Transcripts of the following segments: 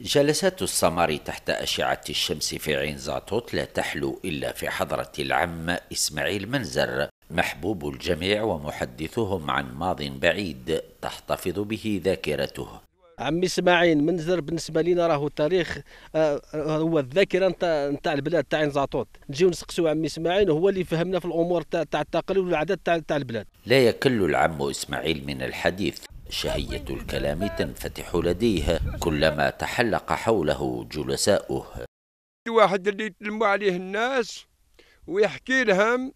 جلسات السمر تحت أشعة الشمس في عين زاتوت لا تحلو إلا في حضرة العم إسماعيل منزر محبوب الجميع ومحدثهم عن ماض بعيد تحتفظ به ذاكرته عمي اسماعيل منزر بالنسبه لنا راهو تاريخ آه، آه، هو الذاكره نتاع نتاع البلاد تاع عين زاطوط نجيو نسقسوا عمي اسماعيل هو اللي فهمنا في الامور تاع التقاليد والعادات تاع البلاد لا يكل العم اسماعيل من الحديث شهية الكلام تنفتح لديه كلما تحلق حوله جلساؤه الواحد اللي يتلموا عليه الناس ويحكي لهم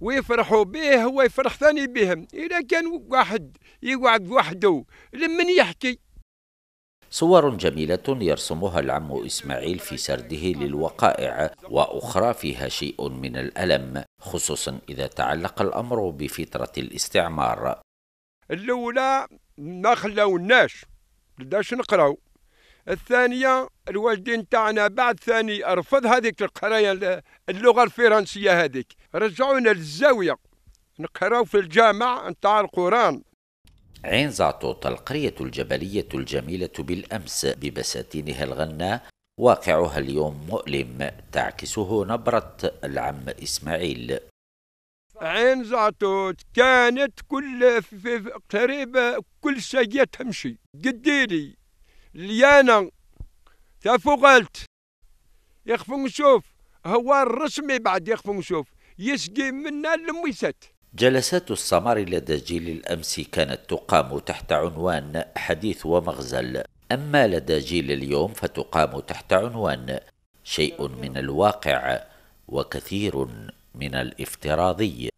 ويفرحوا به يفرح ثاني بهم إذا كان واحد يقعد وحده لمن يحكي صور جميلة يرسمها العم إسماعيل في سرده للوقائع وأخرى فيها شيء من الألم خصوصا إذا تعلق الأمر بفترة الاستعمار الاولى ما خلاوناش بداش نقراو الثانيه الوالدين تاعنا بعد ثاني رفض هذيك القرايه اللغه الفرنسيه هذيك رجعونا للزاويه نقراو في الجامع نتاع القران عين زعطوط القرية الجبلية الجميلة بالأمس ببساتينها الغناء واقعها اليوم مؤلم تعكسه نبرة العم إسماعيل عين زعتوت كانت كل في قريبة كل شيء تمشي قديري ليانا تفوغلت يخفون شوف هو الرسمي بعد يخفون شوف يسقي منا المويسات جلسات السمر لدى جيل الأمس كانت تقام تحت عنوان حديث ومغزل أما لدى جيل اليوم فتقام تحت عنوان شيء من الواقع وكثير من الافتراضي